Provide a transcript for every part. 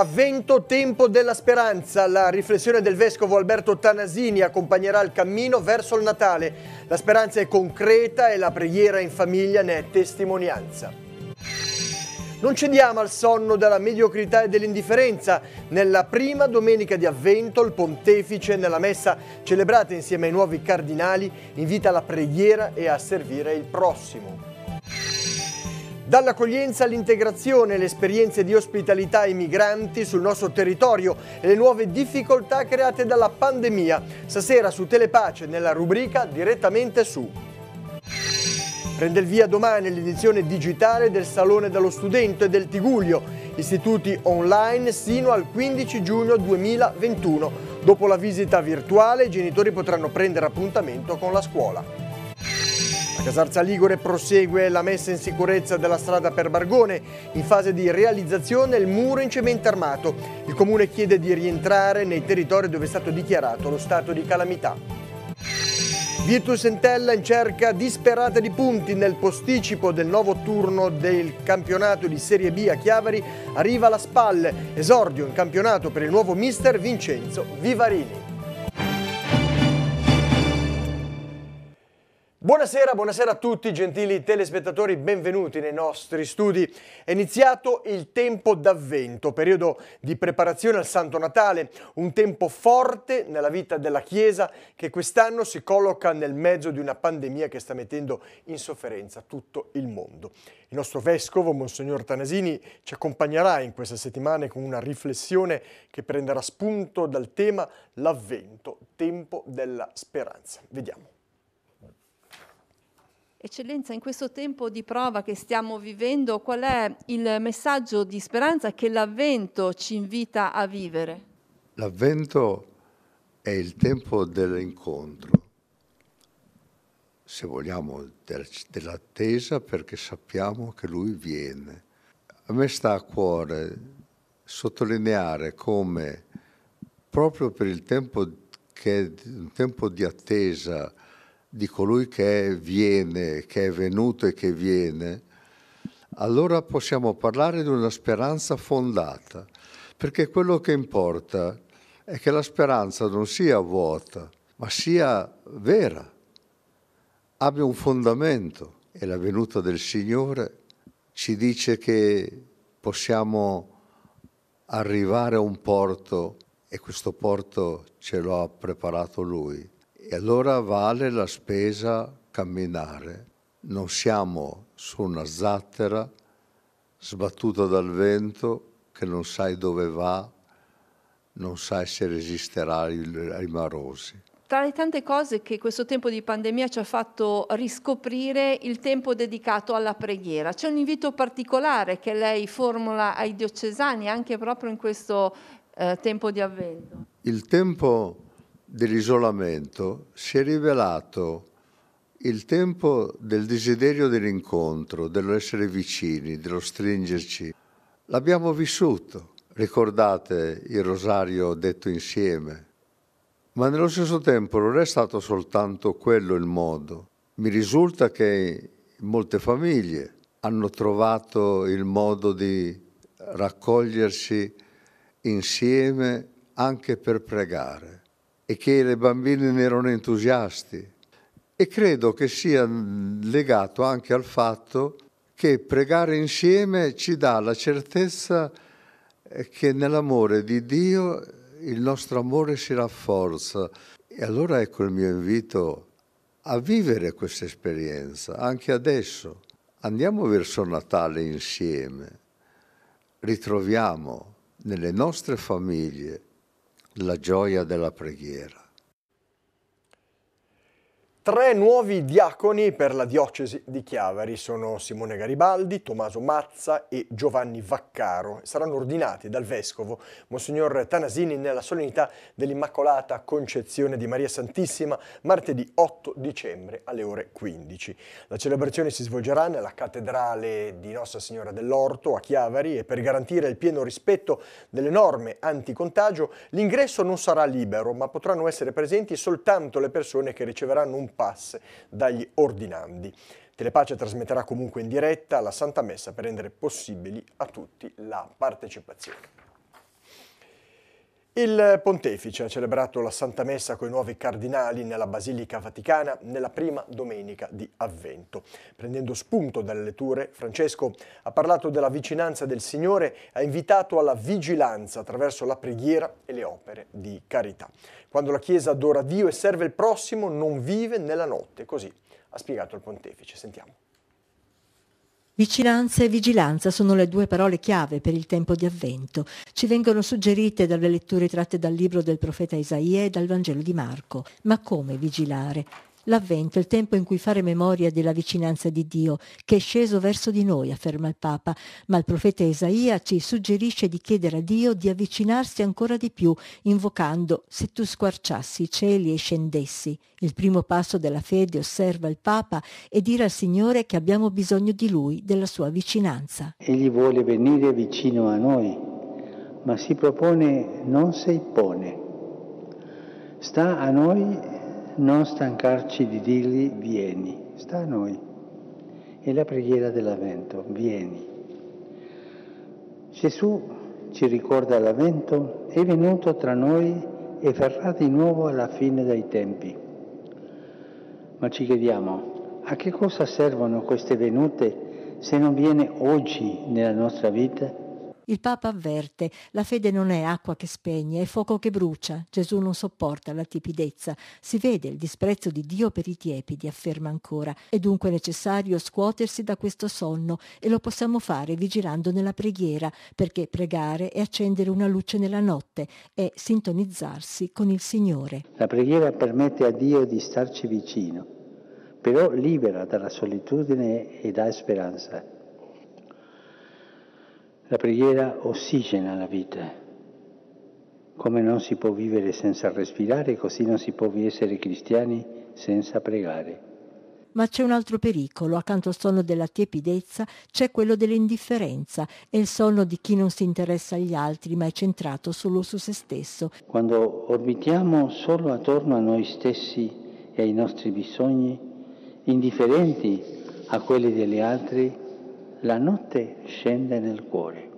Avvento Tempo della Speranza, la riflessione del vescovo Alberto Tanasini accompagnerà il cammino verso il Natale. La speranza è concreta e la preghiera in famiglia ne è testimonianza. Non cediamo al sonno della mediocrità e dell'indifferenza. Nella prima domenica di avvento il pontefice nella messa celebrata insieme ai nuovi cardinali invita alla preghiera e a servire il prossimo. Dall'accoglienza all'integrazione, le esperienze di ospitalità ai migranti sul nostro territorio e le nuove difficoltà create dalla pandemia. Stasera su Telepace nella rubrica Direttamente su. Prende il via domani l'edizione digitale del Salone dello Studente e del Tiguglio, istituti online sino al 15 giugno 2021. Dopo la visita virtuale i genitori potranno prendere appuntamento con la scuola. La Casarza Ligure prosegue la messa in sicurezza della strada per Bargone. In fase di realizzazione il muro in cemento armato. Il comune chiede di rientrare nei territori dove è stato dichiarato lo stato di calamità. Virtus Entella in cerca disperata di punti nel posticipo del nuovo turno del campionato di Serie B a Chiavari arriva la spalle, esordio in campionato per il nuovo mister Vincenzo Vivarini. Buonasera, buonasera a tutti gentili telespettatori, benvenuti nei nostri studi. È iniziato il tempo d'avvento, periodo di preparazione al Santo Natale, un tempo forte nella vita della Chiesa che quest'anno si colloca nel mezzo di una pandemia che sta mettendo in sofferenza tutto il mondo. Il nostro vescovo, Monsignor Tanasini, ci accompagnerà in queste settimane con una riflessione che prenderà spunto dal tema L'avvento, tempo della speranza. Vediamo. Eccellenza, in questo tempo di prova che stiamo vivendo, qual è il messaggio di speranza che l'Avvento ci invita a vivere? L'Avvento è il tempo dell'incontro, se vogliamo, dell'attesa perché sappiamo che Lui viene. A me sta a cuore sottolineare come proprio per il tempo che è un tempo di attesa, di colui che viene, che è venuto e che viene, allora possiamo parlare di una speranza fondata, perché quello che importa è che la speranza non sia vuota, ma sia vera, abbia un fondamento. E la venuta del Signore ci dice che possiamo arrivare a un porto e questo porto ce l'ha preparato Lui. E allora vale la spesa camminare. Non siamo su una zattera sbattuta dal vento che non sai dove va, non sai se resisterà ai marosi. Tra le tante cose che questo tempo di pandemia ci ha fatto riscoprire il tempo dedicato alla preghiera, c'è un invito particolare che lei formula ai diocesani anche proprio in questo eh, tempo di avvento. Il tempo dell'isolamento si è rivelato il tempo del desiderio dell'incontro, dell'essere vicini, dello stringerci. L'abbiamo vissuto, ricordate il rosario detto insieme, ma nello stesso tempo non è stato soltanto quello il modo. Mi risulta che molte famiglie hanno trovato il modo di raccogliersi insieme anche per pregare e che le bambine ne erano entusiasti. E credo che sia legato anche al fatto che pregare insieme ci dà la certezza eh, che nell'amore di Dio il nostro amore si rafforza. E allora ecco il mio invito a vivere questa esperienza anche adesso. Andiamo verso Natale insieme, ritroviamo nelle nostre famiglie la gioia della preghiera. Tre nuovi diaconi per la diocesi di Chiavari sono Simone Garibaldi, Tommaso Mazza e Giovanni Vaccaro. Saranno ordinati dal vescovo Monsignor Tanasini nella solennità dell'Immacolata Concezione di Maria Santissima martedì 8 dicembre alle ore 15. La celebrazione si svolgerà nella cattedrale di Nostra Signora dell'Orto a Chiavari e per garantire il pieno rispetto delle norme anticontagio l'ingresso non sarà libero ma potranno essere presenti soltanto le persone che riceveranno un compasse dagli ordinandi. Telepace trasmetterà comunque in diretta la Santa Messa per rendere possibili a tutti la partecipazione. Il pontefice ha celebrato la Santa Messa con i nuovi cardinali nella Basilica Vaticana nella prima domenica di Avvento. Prendendo spunto dalle letture, Francesco ha parlato della vicinanza del Signore e ha invitato alla vigilanza attraverso la preghiera e le opere di carità. Quando la Chiesa adora Dio e serve il prossimo, non vive nella notte, così ha spiegato il pontefice. Sentiamo. Vicinanza e vigilanza sono le due parole chiave per il tempo di avvento. Ci vengono suggerite dalle letture tratte dal libro del profeta Isaia e dal Vangelo di Marco. Ma come vigilare? L'avvento è il tempo in cui fare memoria della vicinanza di Dio, che è sceso verso di noi, afferma il Papa, ma il profeta Esaia ci suggerisce di chiedere a Dio di avvicinarsi ancora di più, invocando se tu squarciassi i cieli e scendessi. Il primo passo della fede, osserva il Papa, è dire al Signore che abbiamo bisogno di Lui, della sua vicinanza. Egli vuole venire vicino a noi, ma si propone, non si impone. Sta a noi non stancarci di dirgli vieni, sta a noi. È la preghiera dell'Avvento, vieni. Gesù, ci ricorda l'Avvento, è venuto tra noi e verrà di nuovo alla fine dei tempi. Ma ci chiediamo, a che cosa servono queste venute se non viene oggi nella nostra vita? Il Papa avverte, la fede non è acqua che spegne, è fuoco che brucia, Gesù non sopporta la tipidezza, si vede il disprezzo di Dio per i tiepidi, afferma ancora, è dunque necessario scuotersi da questo sonno e lo possiamo fare vigilando nella preghiera, perché pregare è accendere una luce nella notte, e sintonizzarsi con il Signore. La preghiera permette a Dio di starci vicino, però libera dalla solitudine e dà speranza. La preghiera ossigena la vita. Come non si può vivere senza respirare, così non si può essere cristiani senza pregare. Ma c'è un altro pericolo, accanto al sonno della tiepidezza c'è quello dell'indifferenza e il sonno di chi non si interessa agli altri ma è centrato solo su se stesso. Quando orbitiamo solo attorno a noi stessi e ai nostri bisogni, indifferenti a quelli degli altri, la notte scende nel cuore,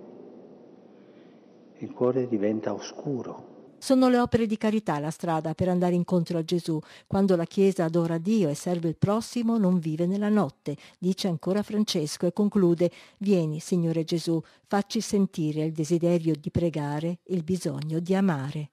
il cuore diventa oscuro. Sono le opere di carità la strada per andare incontro a Gesù. Quando la Chiesa adora Dio e serve il prossimo, non vive nella notte, dice ancora Francesco e conclude, vieni Signore Gesù, facci sentire il desiderio di pregare, il bisogno di amare.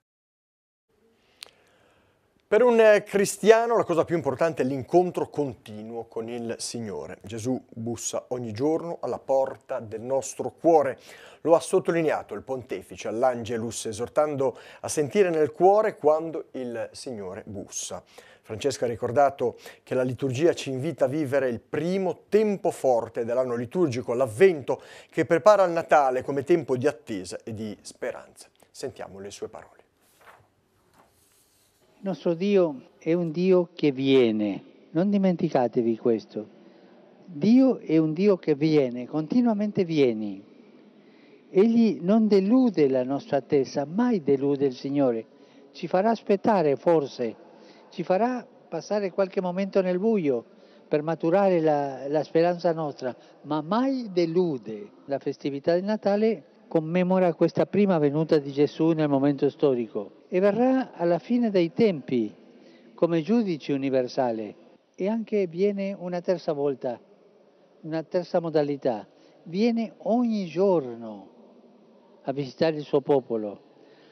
Per un eh, cristiano la cosa più importante è l'incontro continuo con il Signore. Gesù bussa ogni giorno alla porta del nostro cuore. Lo ha sottolineato il pontefice all'Angelus, esortando a sentire nel cuore quando il Signore bussa. Francesca ha ricordato che la liturgia ci invita a vivere il primo tempo forte dell'anno liturgico, l'avvento, che prepara il Natale come tempo di attesa e di speranza. Sentiamo le sue parole. Il nostro Dio è un Dio che viene, non dimenticatevi questo. Dio è un Dio che viene, continuamente vieni. Egli non delude la nostra attesa, mai delude il Signore. Ci farà aspettare forse, ci farà passare qualche momento nel buio per maturare la, la speranza nostra, ma mai delude. La festività del Natale commemora questa prima venuta di Gesù nel momento storico e verrà alla fine dei tempi come giudice universale e anche viene una terza volta, una terza modalità, viene ogni giorno a visitare il suo popolo,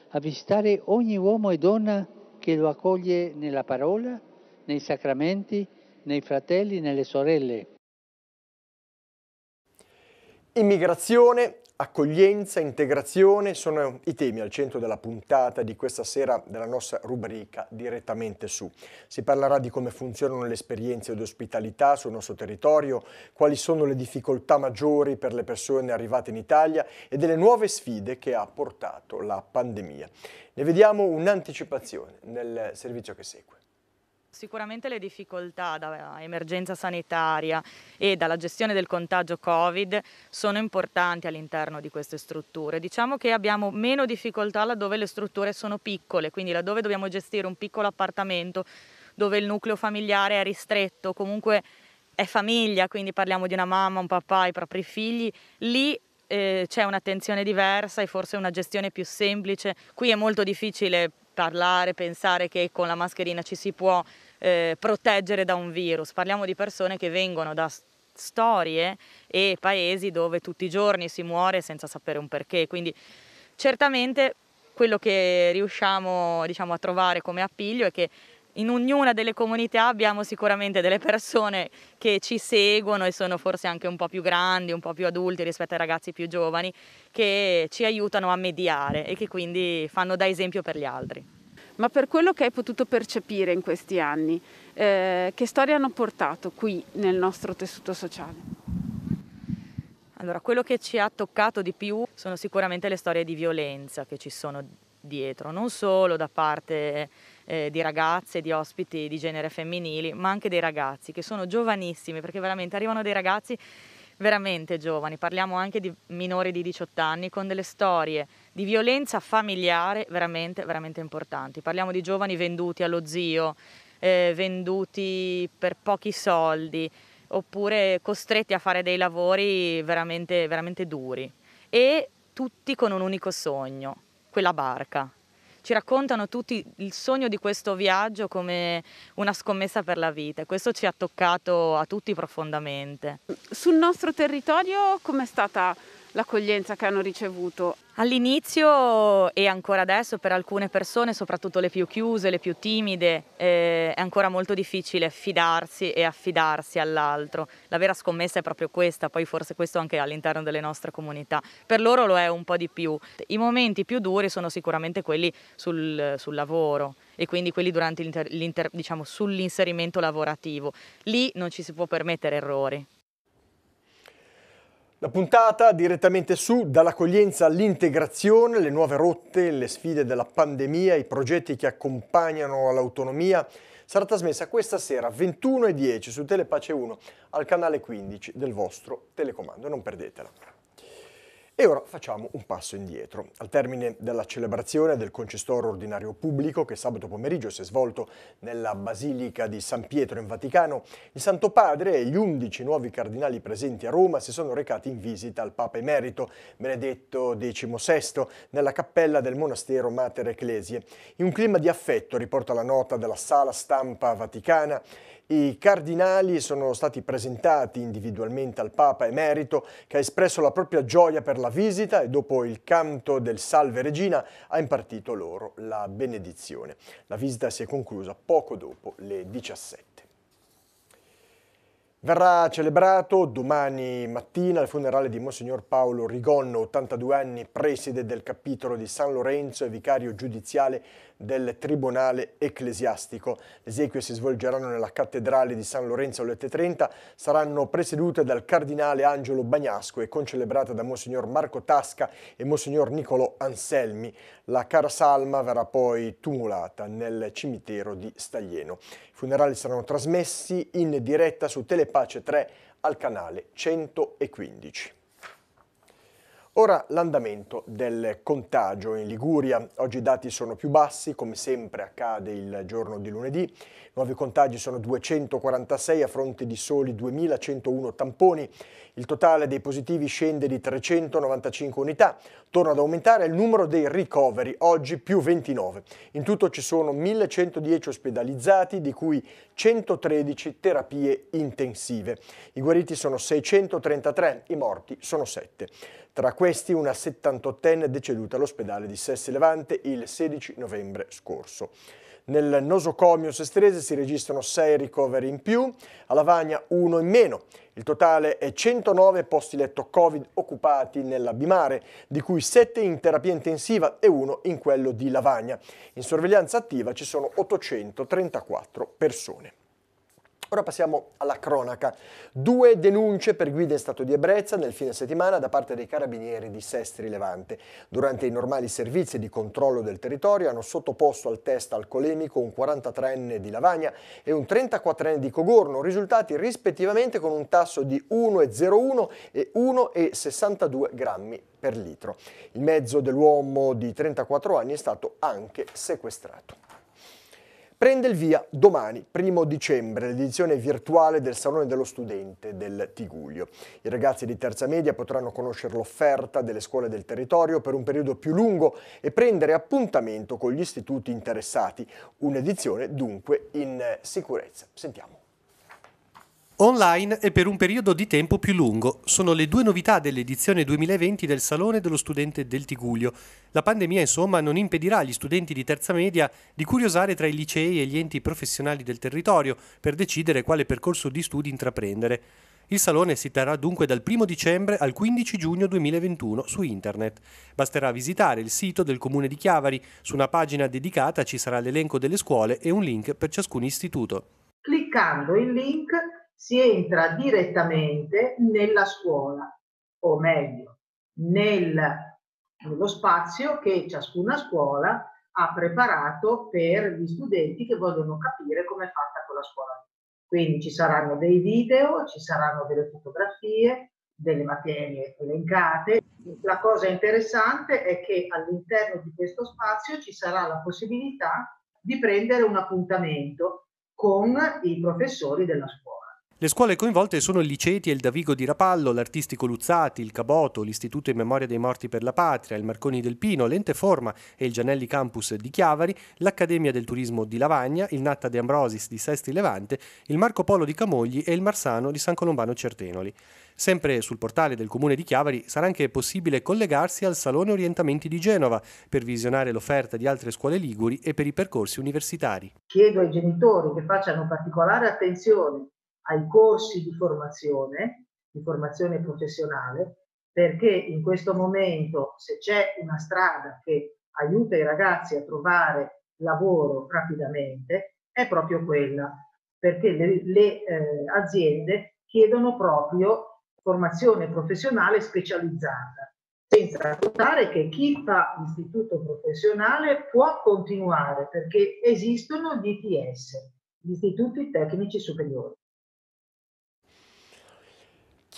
a visitare ogni uomo e donna che lo accoglie nella parola, nei sacramenti, nei fratelli, nelle sorelle. Immigrazione, Accoglienza, integrazione sono i temi al centro della puntata di questa sera della nostra rubrica direttamente su. Si parlerà di come funzionano le esperienze di ospitalità sul nostro territorio, quali sono le difficoltà maggiori per le persone arrivate in Italia e delle nuove sfide che ha portato la pandemia. Ne vediamo un'anticipazione nel servizio che segue. Sicuramente le difficoltà da emergenza sanitaria e dalla gestione del contagio Covid sono importanti all'interno di queste strutture. Diciamo che abbiamo meno difficoltà laddove le strutture sono piccole, quindi laddove dobbiamo gestire un piccolo appartamento dove il nucleo familiare è ristretto, comunque è famiglia, quindi parliamo di una mamma, un papà, i propri figli, lì eh, c'è un'attenzione diversa e forse una gestione più semplice. Qui è molto difficile parlare, pensare che con la mascherina ci si può eh, proteggere da un virus, parliamo di persone che vengono da storie e paesi dove tutti i giorni si muore senza sapere un perché, quindi certamente quello che riusciamo diciamo, a trovare come appiglio è che in ognuna delle comunità abbiamo sicuramente delle persone che ci seguono e sono forse anche un po' più grandi, un po' più adulti rispetto ai ragazzi più giovani, che ci aiutano a mediare e che quindi fanno da esempio per gli altri. Ma per quello che hai potuto percepire in questi anni, eh, che storie hanno portato qui nel nostro tessuto sociale? Allora, quello che ci ha toccato di più sono sicuramente le storie di violenza che ci sono dietro, non solo da parte eh, di ragazze, di ospiti di genere femminili, ma anche dei ragazzi che sono giovanissimi, perché veramente arrivano dei ragazzi veramente giovani, parliamo anche di minori di 18 anni con delle storie di violenza familiare veramente, veramente importanti. Parliamo di giovani venduti allo zio, eh, venduti per pochi soldi oppure costretti a fare dei lavori veramente, veramente duri e tutti con un unico sogno, quella barca, ci raccontano tutti il sogno di questo viaggio come una scommessa per la vita e questo ci ha toccato a tutti profondamente. Sul nostro territorio com'è stata l'accoglienza che hanno ricevuto. All'inizio e ancora adesso per alcune persone, soprattutto le più chiuse, le più timide, eh, è ancora molto difficile fidarsi e affidarsi all'altro. La vera scommessa è proprio questa, poi forse questo anche all'interno delle nostre comunità. Per loro lo è un po' di più. I momenti più duri sono sicuramente quelli sul, sul lavoro e quindi quelli durante l'inter, l'inter, diciamo, sull'inserimento lavorativo. Lì non ci si può permettere errori. La puntata direttamente su dall'accoglienza all'integrazione, le nuove rotte, le sfide della pandemia, i progetti che accompagnano l'autonomia sarà trasmessa questa sera 21.10 su Telepace 1 al canale 15 del vostro telecomando. Non perdetela. E ora facciamo un passo indietro. Al termine della celebrazione del concistoro ordinario pubblico che sabato pomeriggio si è svolto nella Basilica di San Pietro in Vaticano, il Santo Padre e gli undici nuovi cardinali presenti a Roma si sono recati in visita al Papa Emerito Benedetto XVI nella cappella del monastero Mater Ecclesie. In un clima di affetto, riporta la nota della sala stampa vaticana, i cardinali sono stati presentati individualmente al Papa emerito che ha espresso la propria gioia per la visita e dopo il canto del Salve Regina ha impartito loro la benedizione. La visita si è conclusa poco dopo le 17. Verrà celebrato domani mattina il funerale di Monsignor Paolo Rigonno, 82 anni, preside del capitolo di San Lorenzo e vicario giudiziale del Tribunale Ecclesiastico. Le esequie si svolgeranno nella Cattedrale di San Lorenzo alle 8.30, saranno presiedute dal Cardinale Angelo Bagnasco e concelebrate da Monsignor Marco Tasca e Monsignor Nicolo Anselmi. La cara salma verrà poi tumulata nel cimitero di Staglieno. I funerali saranno trasmessi in diretta su Telepace 3 al canale 115. Ora l'andamento del contagio in Liguria. Oggi i dati sono più bassi, come sempre accade il giorno di lunedì. I Nuovi contagi sono 246 a fronte di soli 2101 tamponi. Il totale dei positivi scende di 395 unità. Torna ad aumentare il numero dei ricoveri, oggi più 29. In tutto ci sono 1110 ospedalizzati, di cui 113 terapie intensive. I guariti sono 633, i morti sono 7 tra questi una 78enne deceduta all'ospedale di Sessi Levante il 16 novembre scorso. Nel nosocomio sestrese si registrano 6 ricoveri in più, a Lavagna 1 in meno. Il totale è 109 posti letto Covid occupati nella Bimare, di cui 7 in terapia intensiva e 1 in quello di Lavagna. In sorveglianza attiva ci sono 834 persone. Ora passiamo alla cronaca. Due denunce per guida in stato di ebbrezza nel fine settimana da parte dei carabinieri di Sestri Levante. Durante i normali servizi di controllo del territorio hanno sottoposto al test alcolemico un 43enne di Lavagna e un 34enne di Cogorno, risultati rispettivamente con un tasso di 1,01 e 1,62 grammi per litro. Il mezzo dell'uomo di 34 anni è stato anche sequestrato prende il via domani, primo dicembre, l'edizione virtuale del Salone dello Studente del Tiguglio. I ragazzi di terza media potranno conoscere l'offerta delle scuole del territorio per un periodo più lungo e prendere appuntamento con gli istituti interessati. Un'edizione dunque in sicurezza. Sentiamo. Online e per un periodo di tempo più lungo sono le due novità dell'edizione 2020 del Salone dello Studente del Tiguglio. La pandemia, insomma, non impedirà agli studenti di terza media di curiosare tra i licei e gli enti professionali del territorio per decidere quale percorso di studi intraprendere. Il salone si terrà dunque dal 1 dicembre al 15 giugno 2021 su internet. Basterà visitare il sito del comune di Chiavari, su una pagina dedicata ci sarà l'elenco delle scuole e un link per ciascun istituto. Cliccando il link si entra direttamente nella scuola, o meglio, nel, nello spazio che ciascuna scuola ha preparato per gli studenti che vogliono capire come è fatta quella scuola. Quindi ci saranno dei video, ci saranno delle fotografie, delle materie elencate. La cosa interessante è che all'interno di questo spazio ci sarà la possibilità di prendere un appuntamento con i professori della scuola. Le scuole coinvolte sono il Liceti e il Davigo di Rapallo, l'Artistico Luzzati, il Caboto, l'Istituto in Memoria dei Morti per la Patria, il Marconi del Pino, l'Ente Forma e il Gianelli Campus di Chiavari, l'Accademia del Turismo di Lavagna, il Natta de Ambrosis di Sesti Levante, il Marco Polo di Camogli e il Marsano di San Colombano Certenoli. Sempre sul portale del Comune di Chiavari sarà anche possibile collegarsi al Salone Orientamenti di Genova per visionare l'offerta di altre scuole liguri e per i percorsi universitari. Chiedo ai genitori che facciano particolare attenzione ai corsi di formazione, di formazione professionale, perché in questo momento se c'è una strada che aiuta i ragazzi a trovare lavoro rapidamente, è proprio quella, perché le, le eh, aziende chiedono proprio formazione professionale specializzata, senza contare che chi fa istituto professionale può continuare perché esistono gli ITS, gli istituti tecnici superiori.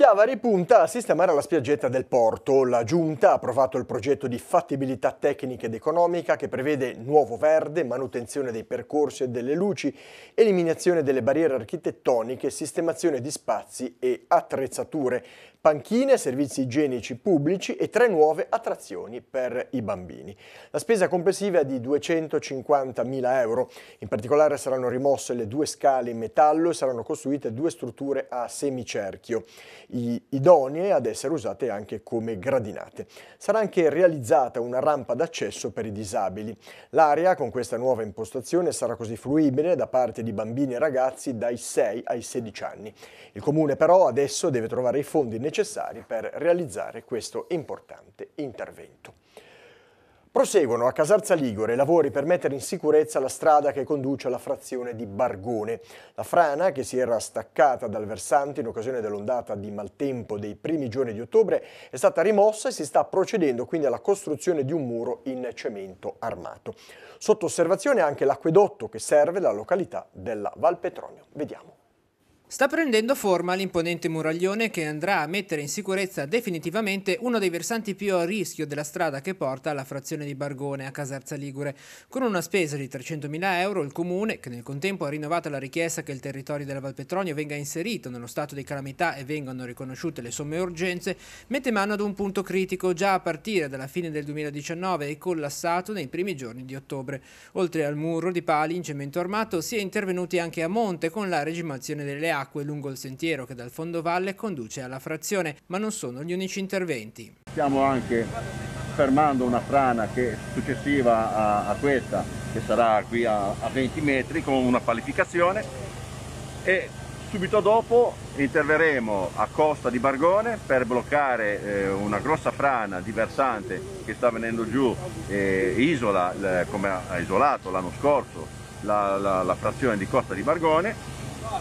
Chiavari ripunta a sistemare la spiaggetta del porto. La Giunta ha approvato il progetto di fattibilità tecnica ed economica che prevede nuovo verde, manutenzione dei percorsi e delle luci, eliminazione delle barriere architettoniche, sistemazione di spazi e attrezzature panchine, servizi igienici pubblici e tre nuove attrazioni per i bambini. La spesa complessiva è di 250.000 euro. In particolare saranno rimosse le due scale in metallo e saranno costruite due strutture a semicerchio, idonee ad essere usate anche come gradinate. Sarà anche realizzata una rampa d'accesso per i disabili. L'area, con questa nuova impostazione, sarà così fruibile da parte di bambini e ragazzi dai 6 ai 16 anni. Il comune però adesso deve trovare i fondi necessari necessari per realizzare questo importante intervento. Proseguono a Casarza Ligure i lavori per mettere in sicurezza la strada che conduce alla frazione di Bargone. La frana, che si era staccata dal versante in occasione dell'ondata di maltempo dei primi giorni di ottobre, è stata rimossa e si sta procedendo quindi alla costruzione di un muro in cemento armato. Sotto osservazione anche l'acquedotto che serve la località della Val Petronio. Vediamo. Sta prendendo forma l'imponente muraglione che andrà a mettere in sicurezza definitivamente uno dei versanti più a rischio della strada che porta alla frazione di Bargone a Casarza Ligure. Con una spesa di 300.000 euro il comune, che nel contempo ha rinnovato la richiesta che il territorio della Val Petronio venga inserito nello stato di calamità e vengano riconosciute le somme urgenze, mette mano ad un punto critico già a partire dalla fine del 2019 e collassato nei primi giorni di ottobre. Oltre al muro di pali in cemento armato si è intervenuti anche a monte con la regimazione delle acque acque lungo il sentiero che dal fondovalle conduce alla frazione, ma non sono gli unici interventi. Stiamo anche fermando una frana che successiva a, a questa, che sarà qui a, a 20 metri, con una qualificazione e subito dopo interverremo a Costa di Bargone per bloccare eh, una grossa frana di versante che sta venendo giù e eh, isola, eh, come ha isolato l'anno scorso, la, la, la frazione di Costa di Bargone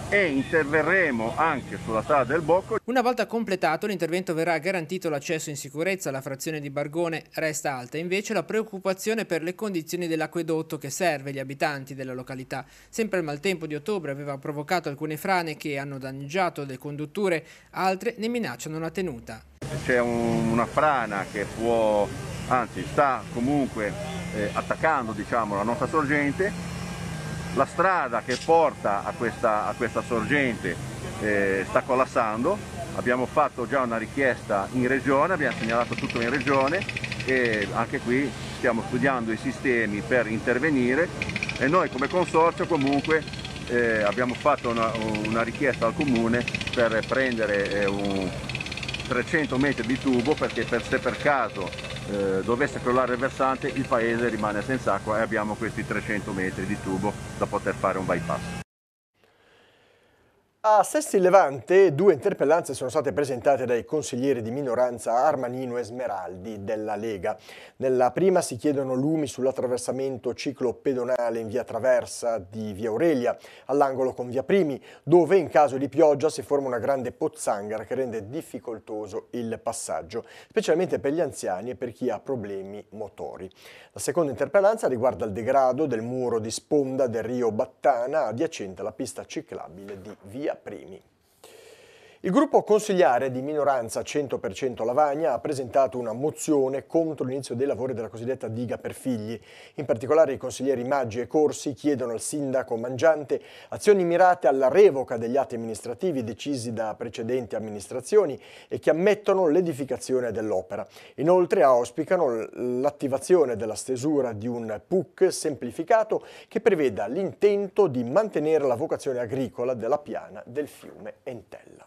e interverremo anche sulla sala del Bocco. Una volta completato l'intervento verrà garantito l'accesso in sicurezza alla frazione di Bargone, resta alta invece la preoccupazione per le condizioni dell'acquedotto che serve gli abitanti della località. Sempre il maltempo di ottobre aveva provocato alcune frane che hanno danneggiato le condutture, altre ne minacciano la tenuta. C'è un, una frana che può, anzi sta comunque eh, attaccando diciamo, la nostra sorgente la strada che porta a questa, a questa sorgente eh, sta collassando, abbiamo fatto già una richiesta in regione, abbiamo segnalato tutto in regione e anche qui stiamo studiando i sistemi per intervenire e noi come consorzio comunque eh, abbiamo fatto una, una, richiesta al comune per prendere eh, un 300 metri di tubo perché per, se per caso eh, dovesse crollare il versante il paese rimane senza acqua e abbiamo questi 300 metri di tubo da poter fare un bypass. A Sesti Levante due interpellanze sono state presentate dai consiglieri di minoranza Armanino e Smeraldi della Lega. Nella prima si chiedono lumi sull'attraversamento ciclo pedonale in via Traversa di via Aurelia, all'angolo con via Primi, dove in caso di pioggia si forma una grande pozzanghera che rende difficoltoso il passaggio, specialmente per gli anziani e per chi ha problemi motori. La seconda interpellanza riguarda il degrado del muro di sponda del Rio Battana adiacente alla pista ciclabile di via Primi. Il gruppo consigliare di minoranza 100% Lavagna ha presentato una mozione contro l'inizio dei lavori della cosiddetta diga per figli. In particolare i consiglieri Maggi e Corsi chiedono al sindaco Mangiante azioni mirate alla revoca degli atti amministrativi decisi da precedenti amministrazioni e che ammettono l'edificazione dell'opera. Inoltre auspicano l'attivazione della stesura di un PUC semplificato che preveda l'intento di mantenere la vocazione agricola della piana del fiume Entella.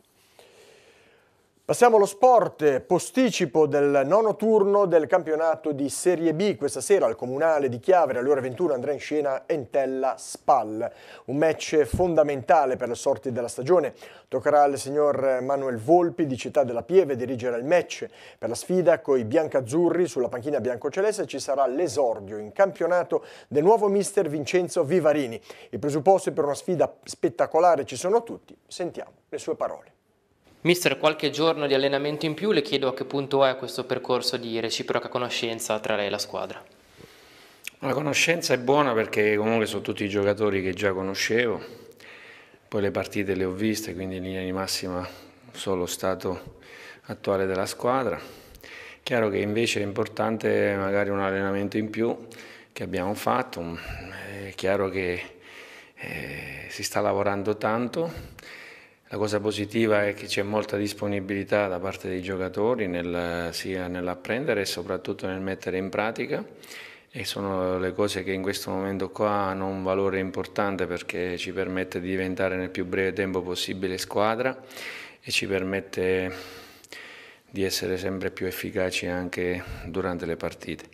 Passiamo allo sport, posticipo del nono turno del campionato di Serie B. Questa sera al Comunale di Chiavere alle ore 21 andrà in scena Entella Spal. Un match fondamentale per le sorti della stagione. Toccherà al signor Manuel Volpi di Città della Pieve dirigere il match. Per la sfida con i biancazzurri sulla panchina biancoceleste ci sarà l'esordio in campionato del nuovo mister Vincenzo Vivarini. I presupposti per una sfida spettacolare ci sono tutti. Sentiamo le sue parole. Mister, qualche giorno di allenamento in più, le chiedo a che punto è questo percorso di reciproca conoscenza tra lei e la squadra. La conoscenza è buona perché comunque sono tutti i giocatori che già conoscevo, poi le partite le ho viste, quindi in linea di massima so lo stato attuale della squadra. Chiaro che invece è importante magari un allenamento in più che abbiamo fatto, mm, è chiaro che eh, si sta lavorando tanto la cosa positiva è che c'è molta disponibilità da parte dei giocatori nel, sia nell'apprendere e soprattutto nel mettere in pratica e sono le cose che in questo momento qua hanno un valore importante perché ci permette di diventare nel più breve tempo possibile squadra e ci permette di essere sempre più efficaci anche durante le partite.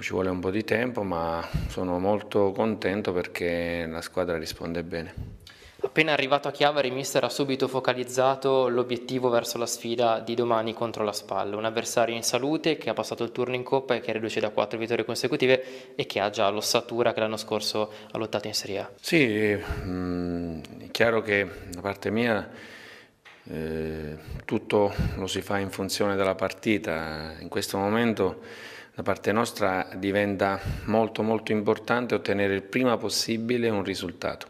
Ci vuole un po' di tempo ma sono molto contento perché la squadra risponde bene. Appena arrivato a Chiavari, mister ha subito focalizzato l'obiettivo verso la sfida di domani contro la Spalla, un avversario in salute che ha passato il turno in coppa e che riduce da 4 vittorie consecutive e che ha già l'ossatura che l'anno scorso ha lottato in Serie A. Sì, mm, è chiaro che da parte mia eh, tutto lo si fa in funzione della partita, in questo momento da parte nostra diventa molto molto importante ottenere il prima possibile un risultato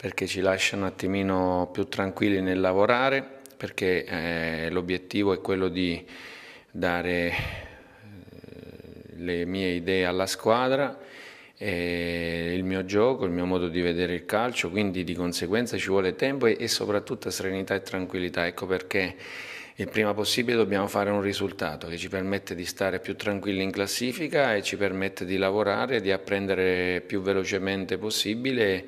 perché ci lascia un attimino più tranquilli nel lavorare, perché eh, l'obiettivo è quello di dare eh, le mie idee alla squadra, eh, il mio gioco, il mio modo di vedere il calcio, quindi di conseguenza ci vuole tempo e, e soprattutto serenità e tranquillità, ecco perché il prima possibile dobbiamo fare un risultato che ci permette di stare più tranquilli in classifica e ci permette di lavorare, di apprendere più velocemente possibile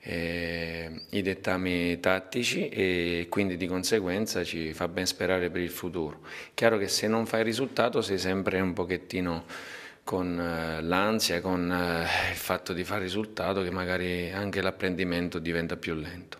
eh, i dettami tattici e quindi di conseguenza ci fa ben sperare per il futuro. Chiaro che se non fai risultato sei sempre un pochettino con eh, l'ansia, con eh, il fatto di fare risultato che magari anche l'apprendimento diventa più lento.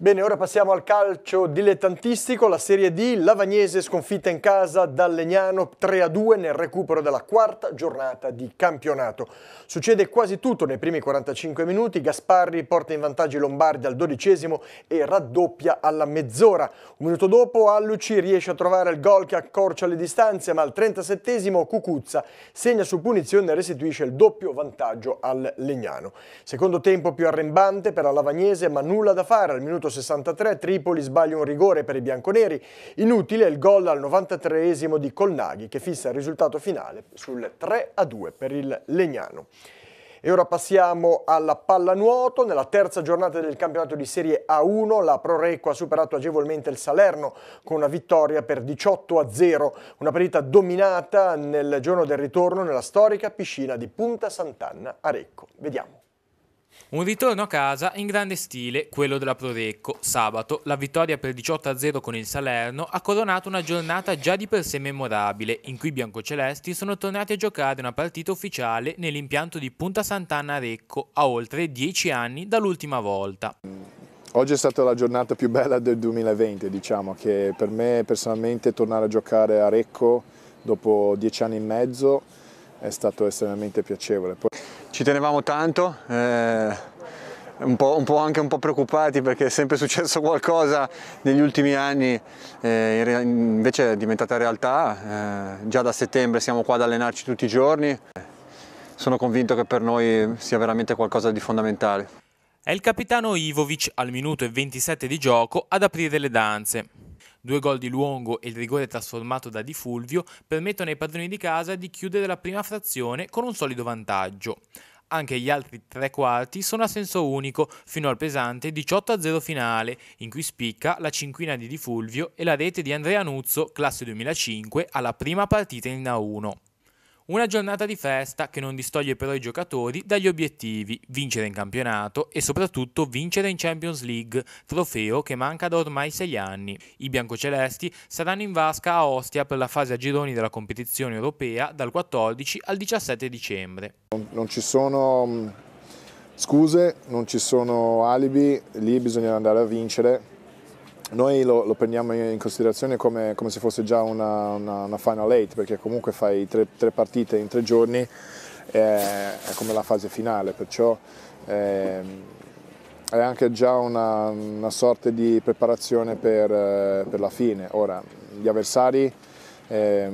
Bene, ora passiamo al calcio dilettantistico, la Serie D, Lavagnese sconfitta in casa dal Legnano 3-2 a nel recupero della quarta giornata di campionato. Succede quasi tutto nei primi 45 minuti, Gasparri porta in vantaggio i Lombardi al dodicesimo e raddoppia alla mezz'ora. Un minuto dopo Alluci riesce a trovare il gol che accorcia le distanze, ma al 37 Cucuzza segna su punizione e restituisce il doppio vantaggio al Legnano. Secondo tempo più arrembante per la Lavagnese, ma nulla da fare al minuto 63, Tripoli sbaglia un rigore per i bianconeri, inutile il gol al 93esimo di Colnaghi che fissa il risultato finale sul 3-2 per il Legnano. E ora passiamo alla pallanuoto. Nella terza giornata del campionato di Serie A1 la Proreco ha superato agevolmente il Salerno con una vittoria per 18 a 0. Una partita dominata nel giorno del ritorno nella storica piscina di Punta Sant'Anna a Recco. Vediamo. Un ritorno a casa in grande stile, quello della Prorecco. Sabato, la vittoria per 18-0 con il Salerno ha coronato una giornata già di per sé memorabile, in cui i biancocelesti sono tornati a giocare una partita ufficiale nell'impianto di Punta Sant'Anna Recco, a oltre 10 anni dall'ultima volta. Oggi è stata la giornata più bella del 2020, diciamo che per me personalmente tornare a giocare a Recco dopo 10 anni e mezzo è stato estremamente piacevole. Poi... Ci tenevamo tanto, eh... Un po', un po', anche un po' preoccupati perché è sempre successo qualcosa negli ultimi anni, eh, invece è diventata realtà, eh, già da settembre siamo qua ad allenarci tutti i giorni, sono convinto che per noi sia veramente qualcosa di fondamentale. È il capitano Ivovic al minuto e 27 di gioco ad aprire le danze. Due gol di Luongo e il rigore trasformato da Di Fulvio permettono ai padroni di casa di chiudere la prima frazione con un solido vantaggio. Anche gli altri tre quarti sono a senso unico, fino al pesante 18-0 finale, in cui spicca la cinquina di Di Fulvio e la rete di Andrea Nuzzo, classe 2005, alla prima partita in A1. Una giornata di festa che non distoglie però i giocatori dagli obiettivi, vincere in campionato e soprattutto vincere in Champions League, trofeo che manca da ormai sei anni. I biancocelesti saranno in vasca a Ostia per la fase a gironi della competizione europea dal 14 al 17 dicembre. Non ci sono mm, scuse, non ci sono alibi, lì bisogna andare a vincere noi lo, lo, prendiamo in considerazione come, come se fosse già una, una, una, final eight, perché comunque fai tre, tre partite in tre giorni, eh, è come la fase finale, perciò eh, è anche già una, una sorta di preparazione per, eh, per, la fine. Ora, gli avversari eh,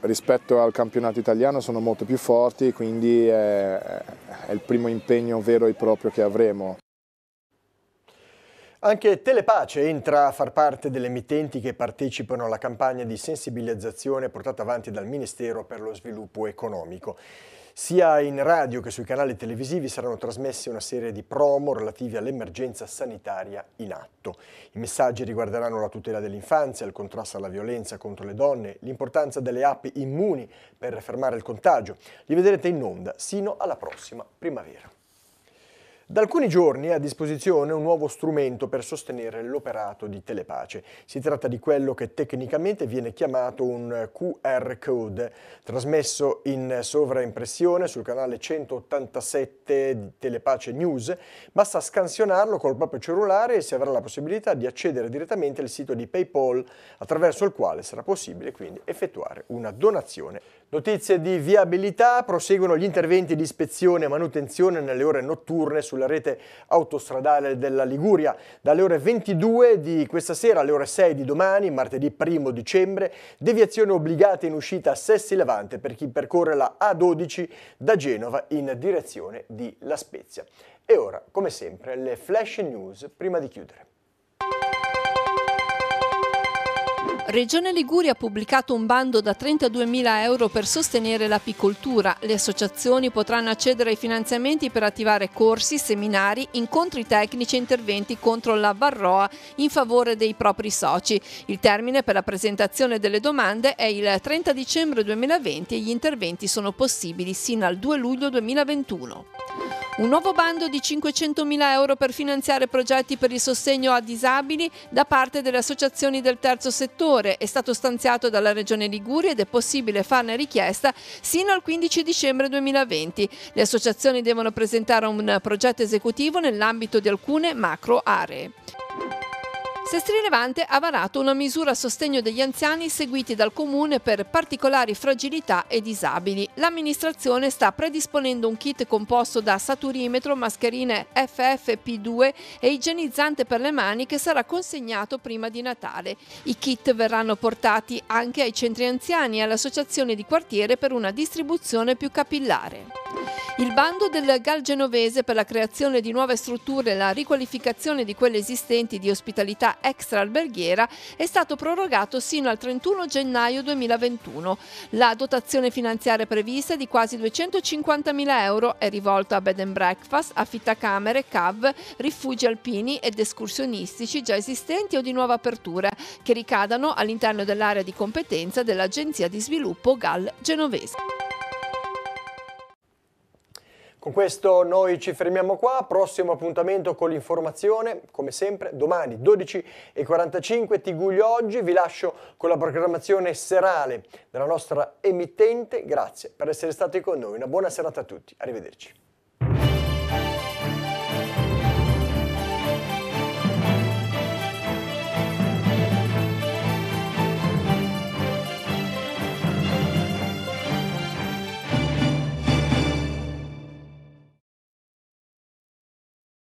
rispetto al campionato italiano sono molto più forti, quindi è, è il primo impegno vero e proprio che avremo. Anche Telepace entra a far parte delle emittenti che partecipano alla campagna di sensibilizzazione portata avanti dal Ministero per lo Sviluppo Economico. Sia in radio che sui canali televisivi saranno trasmesse una serie di promo relativi all'emergenza sanitaria in atto. I messaggi riguarderanno la tutela dell'infanzia, il contrasto alla violenza contro le donne, l'importanza delle app immuni per fermare il contagio. Li vedrete in onda sino alla prossima primavera. Da alcuni giorni è a disposizione un nuovo strumento per sostenere l'operato di Telepace. Si tratta di quello che tecnicamente viene chiamato un QR code, trasmesso in sovraimpressione sul canale 187 di Telepace News. Basta scansionarlo col proprio cellulare e si avrà la possibilità di accedere direttamente al sito di PayPal, attraverso il quale sarà possibile quindi effettuare una donazione Notizie di viabilità, proseguono gli interventi di ispezione e manutenzione nelle ore notturne sulla rete autostradale della Liguria. Dalle ore 22 di questa sera alle ore 6 di domani, martedì 1 dicembre, deviazione obbligata in uscita a Sessi Levante per chi percorre la A12 da Genova in direzione di La Spezia. E ora, come sempre, le flash news prima di chiudere. Regione Liguria ha pubblicato un bando da 32.000 euro per sostenere l'apicoltura. Le associazioni potranno accedere ai finanziamenti per attivare corsi, seminari, incontri tecnici e interventi contro la varroa in favore dei propri soci. Il termine per la presentazione delle domande è il 30 dicembre 2020 e gli interventi sono possibili sino al 2 luglio 2021. Un nuovo bando di 500.000 euro per finanziare progetti per il sostegno a disabili da parte delle associazioni del terzo settore è stato stanziato dalla Regione Liguria ed è possibile farne richiesta sino al 15 dicembre 2020. Le associazioni devono presentare un progetto esecutivo nell'ambito di alcune macro aree. Sestri Levante ha varato una misura a sostegno degli anziani seguiti dal Comune per particolari fragilità e disabili. L'amministrazione sta predisponendo un kit composto da saturimetro, mascherine FFP2 e igienizzante per le mani che sarà consegnato prima di Natale. I kit verranno portati anche ai centri anziani e all'associazione di quartiere per una distribuzione più capillare. Il bando del Gal Genovese per la creazione di nuove strutture e la riqualificazione di quelle esistenti di ospitalità extraalberghiera è stato prorogato sino al 31 gennaio 2021. La dotazione finanziaria prevista di quasi 250.000 euro è rivolta a bed and breakfast, affittacamere, cav, rifugi alpini ed escursionistici già esistenti o di nuova apertura che ricadano all'interno dell'area di competenza dell'Agenzia di Sviluppo GAL Genovese. Con questo noi ci fermiamo qua, prossimo appuntamento con l'informazione, come sempre, domani 12.45 Tiguglio Oggi, vi lascio con la programmazione serale della nostra emittente, grazie per essere stati con noi, una buona serata a tutti, arrivederci.